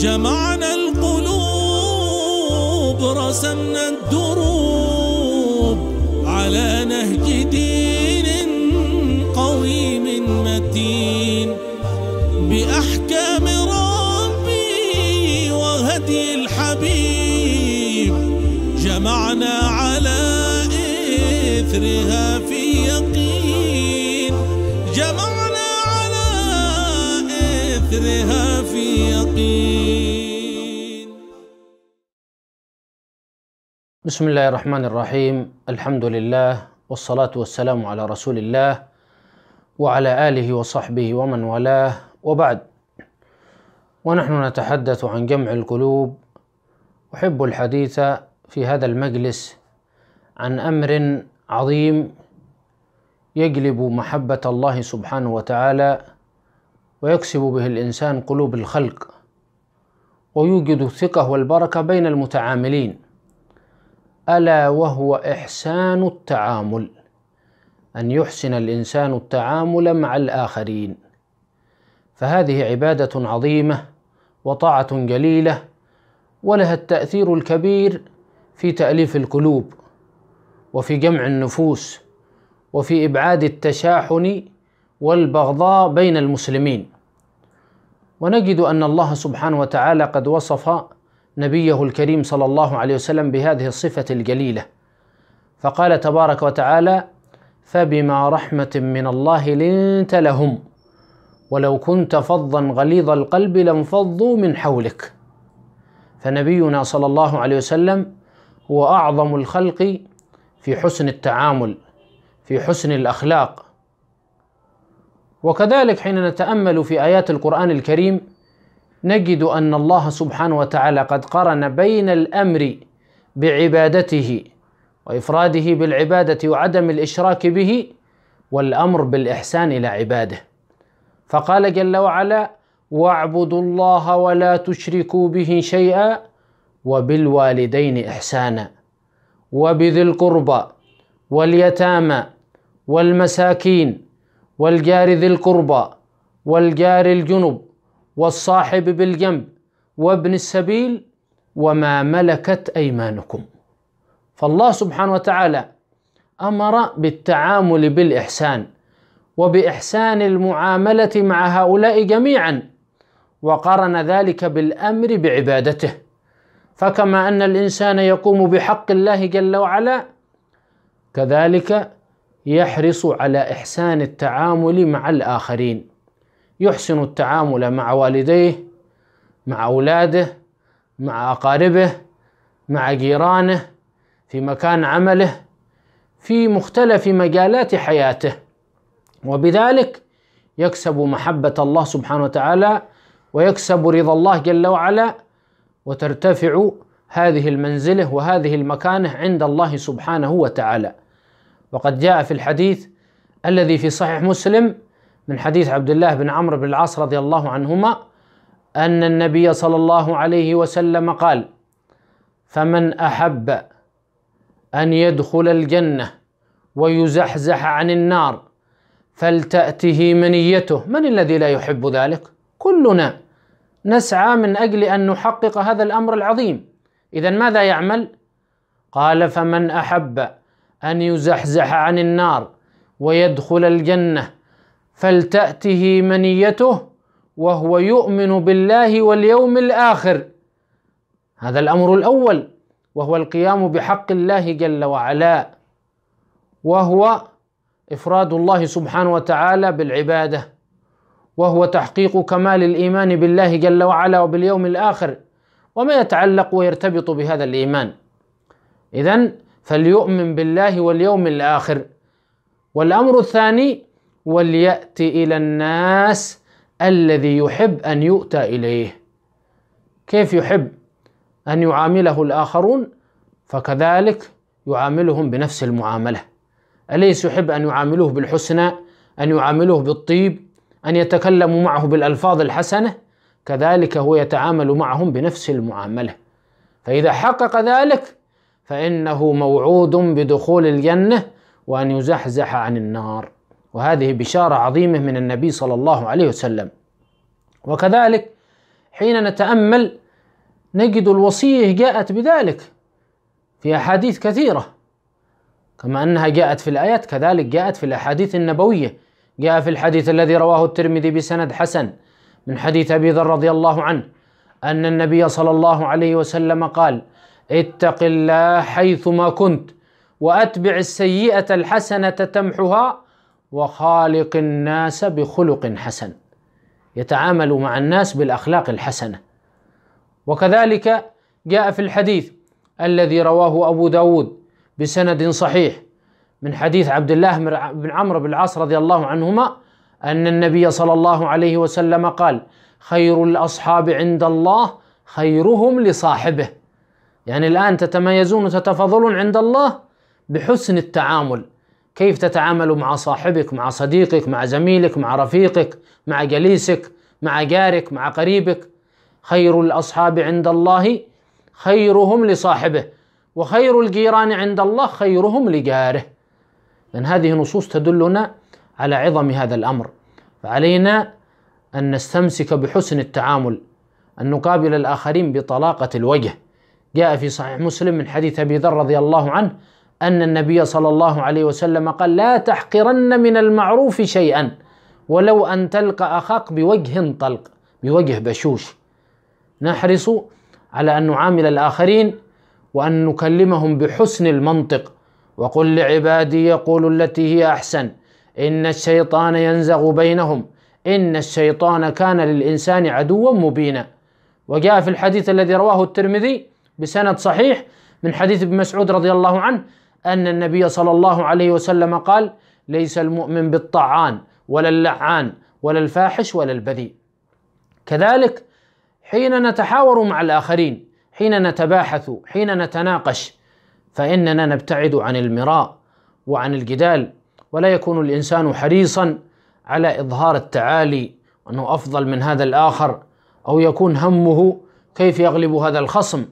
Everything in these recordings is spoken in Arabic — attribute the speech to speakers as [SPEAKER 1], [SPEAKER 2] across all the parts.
[SPEAKER 1] جمعنا القلوب رسمنا الدروب على نهج دين قويم متين بأحكام ربي وهدي الحبيب جمعنا على إثرها في يقين جمعنا غيرها في يقين بسم الله الرحمن الرحيم الحمد لله والصلاة والسلام على رسول الله وعلى آله وصحبه ومن والاه وبعد ونحن نتحدث عن جمع القلوب أحب الحديث في هذا المجلس عن أمر عظيم يجلب محبة الله سبحانه وتعالى ويكسب به الإنسان قلوب الخلق ويوجد الثقة والبركة بين المتعاملين ألا وهو إحسان التعامل أن يحسن الإنسان التعامل مع الآخرين فهذه عبادة عظيمة وطاعة جليلة ولها التأثير الكبير في تأليف القلوب وفي جمع النفوس وفي إبعاد التشاحن والبغضاء بين المسلمين ونجد أن الله سبحانه وتعالى قد وصف نبيه الكريم صلى الله عليه وسلم بهذه الصفة الجليلة فقال تبارك وتعالى فبما رحمة من الله لنت لهم ولو كنت فظا غليظ القلب لانفضوا من حولك فنبينا صلى الله عليه وسلم هو أعظم الخلق في حسن التعامل في حسن الأخلاق وكذلك حين نتامل في ايات القران الكريم نجد ان الله سبحانه وتعالى قد قرن بين الامر بعبادته وافراده بالعباده وعدم الاشراك به والامر بالاحسان الى عباده فقال جل وعلا واعبدوا الله ولا تشركوا به شيئا وبالوالدين احسانا وبذي القربى واليتامى والمساكين والجار ذي القربى والجار الجنب والصاحب بالجنب وابن السبيل وما ملكت ايمانكم فالله سبحانه وتعالى امر بالتعامل بالاحسان وبإحسان المعاملة مع هؤلاء جميعا وقرن ذلك بالأمر بعبادته فكما أن الإنسان يقوم بحق الله جل وعلا كذلك يحرص على إحسان التعامل مع الآخرين يحسن التعامل مع والديه مع أولاده مع أقاربه مع جيرانه في مكان عمله في مختلف مجالات حياته وبذلك يكسب محبة الله سبحانه وتعالى ويكسب رضا الله جل وعلا وترتفع هذه المنزله وهذه المكانه عند الله سبحانه وتعالى وقد جاء في الحديث الذي في صحيح مسلم من حديث عبد الله بن عمرو بن العاص رضي الله عنهما أن النبي صلى الله عليه وسلم قال فمن أحب أن يدخل الجنة ويزحزح عن النار فلتأته منيته من الذي لا يحب ذلك؟ كلنا نسعى من أجل أن نحقق هذا الأمر العظيم إذا ماذا يعمل؟ قال فمن أحب أن يزحزح عن النار ويدخل الجنة فلتأته منيته وهو يؤمن بالله واليوم الآخر هذا الأمر الأول وهو القيام بحق الله جل وعلا وهو إفراد الله سبحانه وتعالى بالعبادة وهو تحقيق كمال الإيمان بالله جل وعلا وباليوم الآخر وما يتعلق ويرتبط بهذا الإيمان إذا فليؤمن بالله واليوم الآخر والأمر الثاني وليأت إلى الناس الذي يحب أن يؤتى إليه كيف يحب أن يعامله الآخرون فكذلك يعاملهم بنفس المعاملة أليس يحب أن يعاملوه بالحسنى أن يعاملوه بالطيب أن يتكلموا معه بالألفاظ الحسنة كذلك هو يتعامل معهم بنفس المعاملة فإذا حقق ذلك فإنه موعود بدخول الجنة وأن يزحزح عن النار وهذه بشارة عظيمة من النبي صلى الله عليه وسلم وكذلك حين نتأمل نجد الوصية جاءت بذلك في أحاديث كثيرة كما أنها جاءت في الآيات كذلك جاءت في الأحاديث النبوية جاء في الحديث الذي رواه الترمذي بسند حسن من حديث أبي ذر رضي الله عنه أن النبي صلى الله عليه وسلم قال: اتق الله حيثما كنت واتبع السيئه الحسنه تمحها وخالق الناس بخلق حسن يتعامل مع الناس بالاخلاق الحسنه وكذلك جاء في الحديث الذي رواه ابو داود بسند صحيح من حديث عبد الله بن عمرو بن العاص رضي الله عنهما ان النبي صلى الله عليه وسلم قال خير الاصحاب عند الله خيرهم لصاحبه يعني الآن تتميزون وتتفضلون عند الله بحسن التعامل كيف تتعامل مع صاحبك مع صديقك مع زميلك مع رفيقك مع جليسك مع جارك مع قريبك خير الأصحاب عند الله خيرهم لصاحبه وخير الجيران عند الله خيرهم لجاره لأن هذه نصوص تدلنا على عظم هذا الأمر فعلينا أن نستمسك بحسن التعامل أن نقابل الآخرين بطلاقة الوجه جاء في صحيح مسلم من حديث ابي ذر رضي الله عنه ان النبي صلى الله عليه وسلم قال لا تحقرن من المعروف شيئا ولو ان تلقى اخاك بوجه طلق بوجه بشوش نحرص على ان نعامل الاخرين وان نكلمهم بحسن المنطق وقل لعبادي يقولوا التي هي احسن ان الشيطان ينزغ بينهم ان الشيطان كان للانسان عدوا مبينا وجاء في الحديث الذي رواه الترمذي بسند صحيح من حديث ابن مسعود رضي الله عنه أن النبي صلى الله عليه وسلم قال ليس المؤمن بالطعان ولا اللعان ولا الفاحش ولا البذيء كذلك حين نتحاور مع الآخرين حين نتباحث حين نتناقش فإننا نبتعد عن المراء وعن الجدال ولا يكون الإنسان حريصا على إظهار التعالي أنه أفضل من هذا الآخر أو يكون همه كيف يغلب هذا الخصم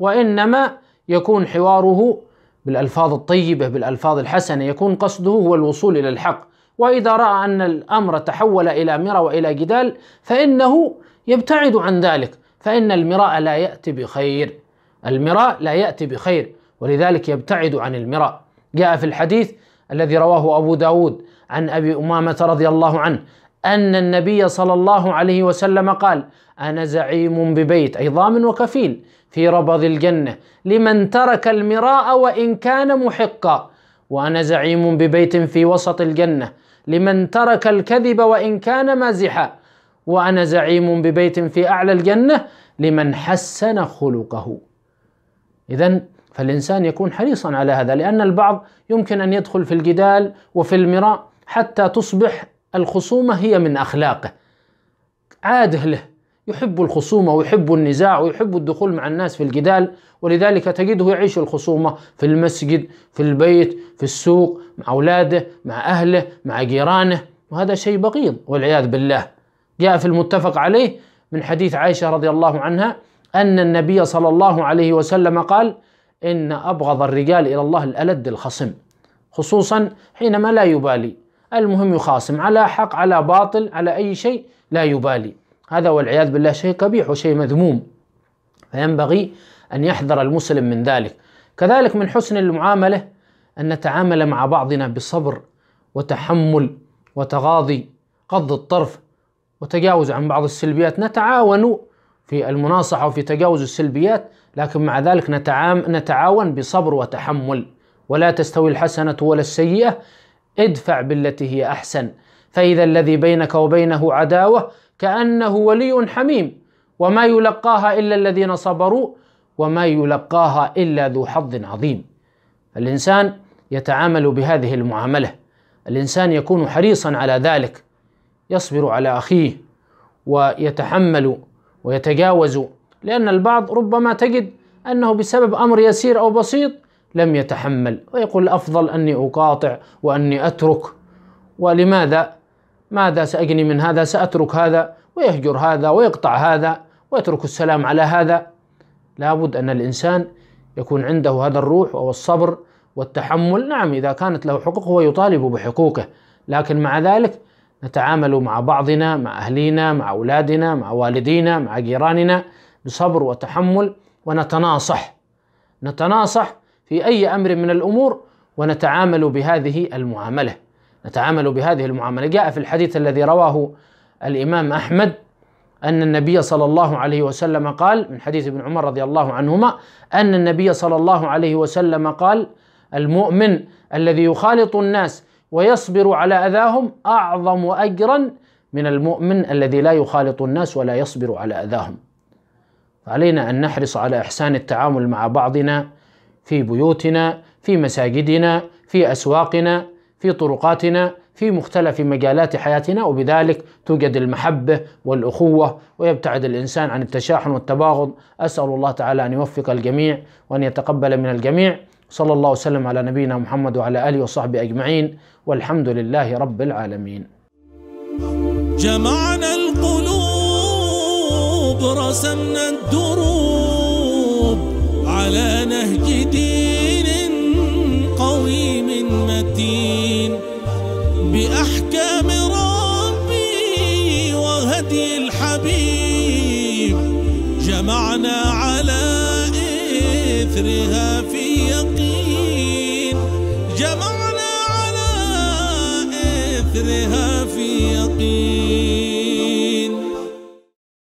[SPEAKER 1] وإنما يكون حواره بالألفاظ الطيبة بالألفاظ الحسنة يكون قصده هو الوصول إلى الحق وإذا رأى أن الأمر تحول إلى مراء وإلى جدال فإنه يبتعد عن ذلك فإن المراء لا يأتي بخير المراء لا يأتي بخير ولذلك يبتعد عن المراء جاء في الحديث الذي رواه أبو داود عن أبي أمامة رضي الله عنه أن النبي صلى الله عليه وسلم قال أنا زعيم ببيت أي ضامن وكفيل في ربض الجنة لمن ترك المراء وإن كان محقا وأنا زعيم ببيت في وسط الجنة لمن ترك الكذب وإن كان مازحا وأنا زعيم ببيت في أعلى الجنة لمن حسن خلقه إذا فالإنسان يكون حريصا على هذا لأن البعض يمكن أن يدخل في الجدال وفي المراء حتى تصبح الخصومة هي من أخلاقه عاده له يحب الخصومة ويحب النزاع ويحب الدخول مع الناس في الجدال ولذلك تجده يعيش الخصومة في المسجد في البيت في السوق مع أولاده مع أهله مع جيرانه وهذا شيء بغيض والعياذ بالله جاء في المتفق عليه من حديث عائشة رضي الله عنها أن النبي صلى الله عليه وسلم قال إن أبغض الرجال إلى الله الألد الخصم خصوصا حينما لا يبالي المهم يخاصم على حق على باطل على أي شيء لا يبالي هذا والعياذ بالله شيء قبيح وشيء مذموم فينبغي أن يحذر المسلم من ذلك كذلك من حسن المعاملة أن نتعامل مع بعضنا بصبر وتحمل وتغاضي قض الطرف وتجاوز عن بعض السلبيات نتعاون في المناصحة وفي تجاوز السلبيات لكن مع ذلك نتعاون بصبر وتحمل ولا تستوي الحسنة ولا السيئة ادفع بالتي هي احسن فاذا الذي بينك وبينه عداوه كانه ولي حميم وما يلقاها الا الذين صبروا وما يلقاها الا ذو حظ عظيم الانسان يتعامل بهذه المعامله الانسان يكون حريصا على ذلك يصبر على اخيه ويتحمل ويتجاوز لان البعض ربما تجد انه بسبب امر يسير او بسيط لم يتحمل ويقول الأفضل أني أقاطع وأني أترك ولماذا ماذا سأجني من هذا سأترك هذا ويهجر هذا ويقطع هذا ويترك السلام على هذا لابد أن الإنسان يكون عنده هذا الروح أو الصبر والتحمل نعم إذا كانت له حقوق هو يطالب بحقوقه لكن مع ذلك نتعامل مع بعضنا مع أهلينا مع أولادنا مع والدينا مع جيراننا بصبر وتحمل ونتناصح نتناصح في أي أمر من الأمور ونتعامل بهذه المعاملة نتعامل بهذه المعاملة جاء في الحديث الذي رواه الإمام أحمد أن النبي صلى الله عليه وسلم قال من حديث ابن عمر رضي الله عنهما أن النبي صلى الله عليه وسلم قال المؤمن الذي يخالط الناس ويصبر على أذاهم أعظم أجرا من المؤمن الذي لا يخالط الناس ولا يصبر على أذاهم فعلينا أن نحرص على إحسان التعامل مع بعضنا في بيوتنا في مساجدنا في اسواقنا في طرقاتنا في مختلف مجالات حياتنا وبذلك توجد المحبة والأخوة ويبتعد الإنسان عن التشاحن والتباغض أسأل الله تعالى أن يوفق الجميع وأن يتقبل من الجميع صلى الله وسلم على نبينا محمد وعلى آله وصحبه أجمعين والحمد لله رب العالمين جمعنا القلوب رسمنا الدروب على نهج دين قويم متين بأحكام ربي وهدي الحبيب جمعنا على إثرها في يقين جمعنا على إثرها في يقين